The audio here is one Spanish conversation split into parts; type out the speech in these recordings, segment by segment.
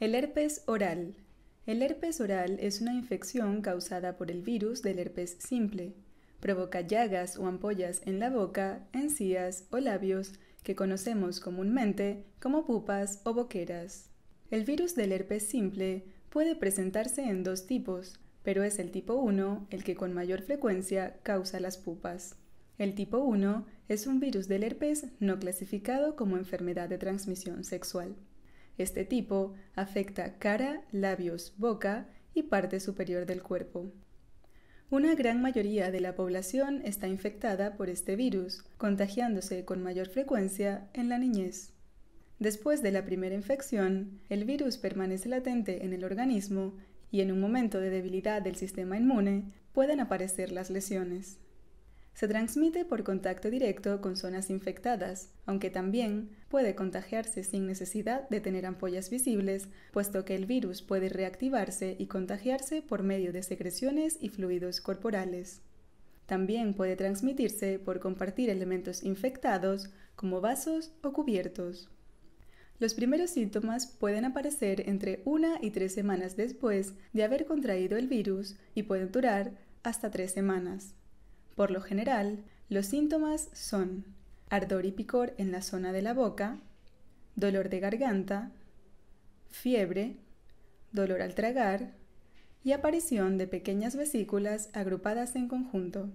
El herpes oral. El herpes oral es una infección causada por el virus del herpes simple. Provoca llagas o ampollas en la boca, encías o labios que conocemos comúnmente como pupas o boqueras. El virus del herpes simple puede presentarse en dos tipos, pero es el tipo 1 el que con mayor frecuencia causa las pupas. El tipo 1 es un virus del herpes no clasificado como enfermedad de transmisión sexual. Este tipo afecta cara, labios, boca y parte superior del cuerpo. Una gran mayoría de la población está infectada por este virus, contagiándose con mayor frecuencia en la niñez. Después de la primera infección, el virus permanece latente en el organismo y en un momento de debilidad del sistema inmune pueden aparecer las lesiones. Se transmite por contacto directo con zonas infectadas, aunque también puede contagiarse sin necesidad de tener ampollas visibles, puesto que el virus puede reactivarse y contagiarse por medio de secreciones y fluidos corporales. También puede transmitirse por compartir elementos infectados como vasos o cubiertos. Los primeros síntomas pueden aparecer entre una y tres semanas después de haber contraído el virus y pueden durar hasta tres semanas. Por lo general, los síntomas son ardor y picor en la zona de la boca, dolor de garganta, fiebre, dolor al tragar y aparición de pequeñas vesículas agrupadas en conjunto.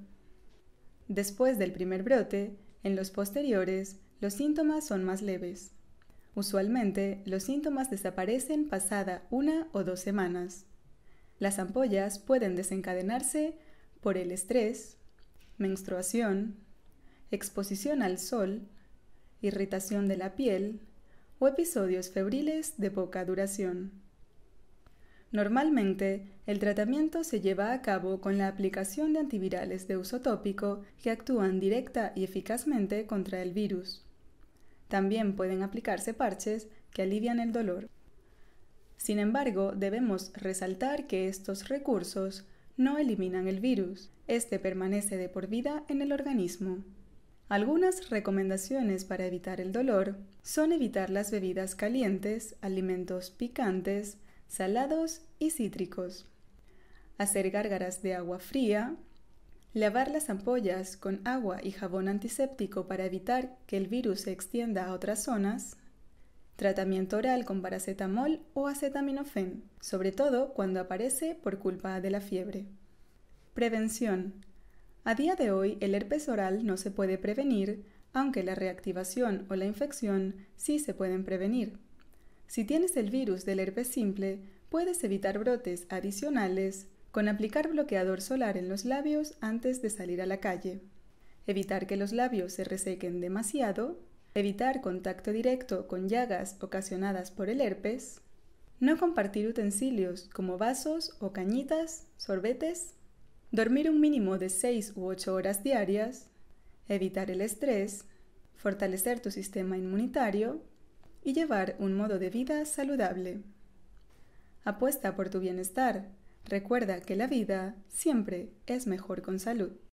Después del primer brote, en los posteriores, los síntomas son más leves. Usualmente, los síntomas desaparecen pasada una o dos semanas. Las ampollas pueden desencadenarse por el estrés, menstruación, exposición al sol, irritación de la piel o episodios febriles de poca duración. Normalmente, el tratamiento se lleva a cabo con la aplicación de antivirales de uso tópico que actúan directa y eficazmente contra el virus. También pueden aplicarse parches que alivian el dolor. Sin embargo, debemos resaltar que estos recursos no eliminan el virus, este permanece de por vida en el organismo. Algunas recomendaciones para evitar el dolor son evitar las bebidas calientes, alimentos picantes, salados y cítricos, hacer gárgaras de agua fría, lavar las ampollas con agua y jabón antiséptico para evitar que el virus se extienda a otras zonas, tratamiento oral con paracetamol o acetaminofén, sobre todo cuando aparece por culpa de la fiebre. Prevención. A día de hoy el herpes oral no se puede prevenir, aunque la reactivación o la infección sí se pueden prevenir. Si tienes el virus del herpes simple, puedes evitar brotes adicionales con aplicar bloqueador solar en los labios antes de salir a la calle. Evitar que los labios se resequen demasiado evitar contacto directo con llagas ocasionadas por el herpes, no compartir utensilios como vasos o cañitas, sorbetes, dormir un mínimo de 6 u 8 horas diarias, evitar el estrés, fortalecer tu sistema inmunitario y llevar un modo de vida saludable. Apuesta por tu bienestar. Recuerda que la vida siempre es mejor con salud.